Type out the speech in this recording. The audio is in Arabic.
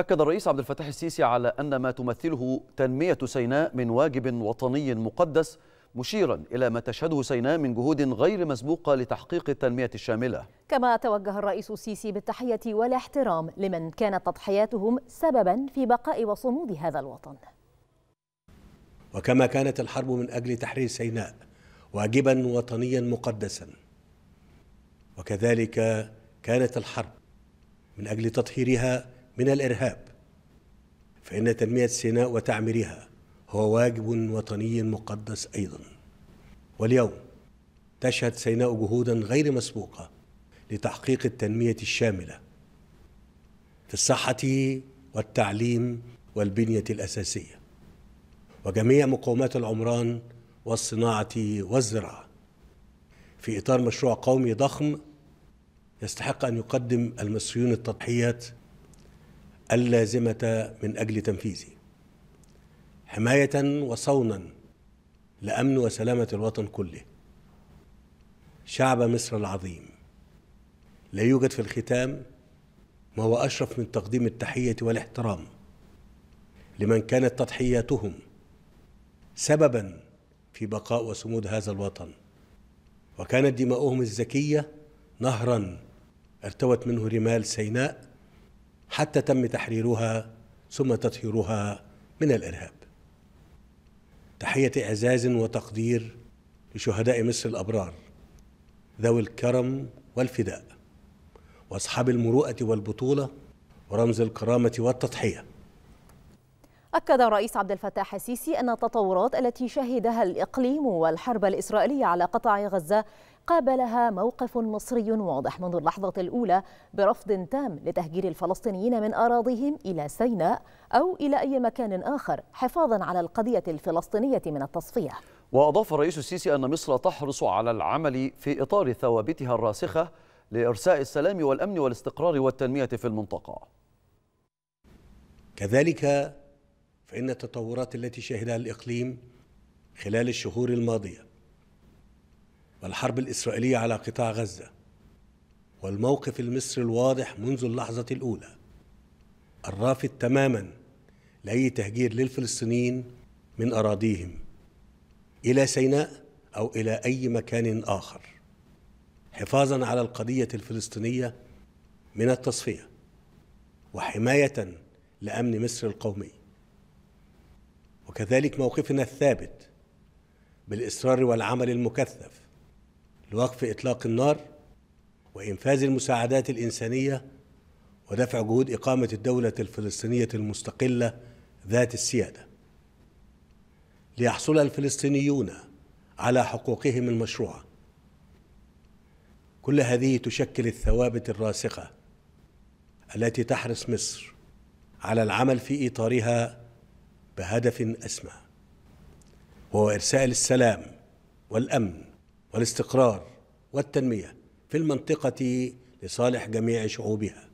أكد الرئيس عبد الفتاح السيسي على أن ما تمثله تنمية سيناء من واجب وطني مقدس مشيرا إلى ما تشهده سيناء من جهود غير مسبوقة لتحقيق التنمية الشاملة كما توجه الرئيس السيسي بالتحية والاحترام لمن كانت تضحياتهم سببا في بقاء وصمود هذا الوطن وكما كانت الحرب من أجل تحرير سيناء واجبا وطنيا مقدسا وكذلك كانت الحرب من أجل تطهيرها من الإرهاب فإن تنمية سيناء وتعميرها هو واجب وطني مقدس أيضا واليوم تشهد سيناء جهودا غير مسبوقة لتحقيق التنمية الشاملة في الصحة والتعليم والبنية الأساسية وجميع مقومات العمران والصناعة والزراعة في إطار مشروع قومي ضخم يستحق أن يقدم المصريون التضحيات اللازمة من أجل تنفيذه حماية وصونا لأمن وسلامة الوطن كله شعب مصر العظيم لا يوجد في الختام ما هو أشرف من تقديم التحية والاحترام لمن كانت تضحياتهم سببا في بقاء وصمود هذا الوطن وكانت دماؤهم الزكية نهرا ارتوت منه رمال سيناء حتى تم تحريرها ثم تطهيرها من الارهاب تحيه اعزاز وتقدير لشهداء مصر الابرار ذوي الكرم والفداء واصحاب المروءه والبطوله ورمز الكرامه والتضحيه أكد الرئيس عبد الفتاح السيسي أن التطورات التي شهدها الإقليم والحرب الإسرائيلية على قطاع غزة قابلها موقف مصري واضح منذ اللحظة الأولى برفض تام لتهجير الفلسطينيين من أراضيهم إلى سيناء أو إلى أي مكان آخر حفاظا على القضية الفلسطينية من التصفية وأضاف الرئيس السيسي أن مصر تحرص على العمل في إطار ثوابتها الراسخة لإرساء السلام والأمن والاستقرار والتنمية في المنطقة كذلك فإن التطورات التي شهدها الإقليم خلال الشهور الماضية والحرب الإسرائيلية على قطاع غزة والموقف المصري الواضح منذ اللحظة الأولى الرافض تماما لأي تهجير للفلسطينيين من أراضيهم إلى سيناء أو إلى أي مكان آخر حفاظا على القضية الفلسطينية من التصفية وحماية لأمن مصر القومي وكذلك موقفنا الثابت بالإصرار والعمل المكثف لوقف إطلاق النار وإنفاذ المساعدات الإنسانية ودفع جهود إقامة الدولة الفلسطينية المستقلة ذات السيادة ليحصل الفلسطينيون على حقوقهم المشروعة كل هذه تشكل الثوابت الراسخة التي تحرص مصر على العمل في إطارها بهدف أسمى وهو إرسال السلام والأمن والاستقرار والتنميه في المنطقه لصالح جميع شعوبها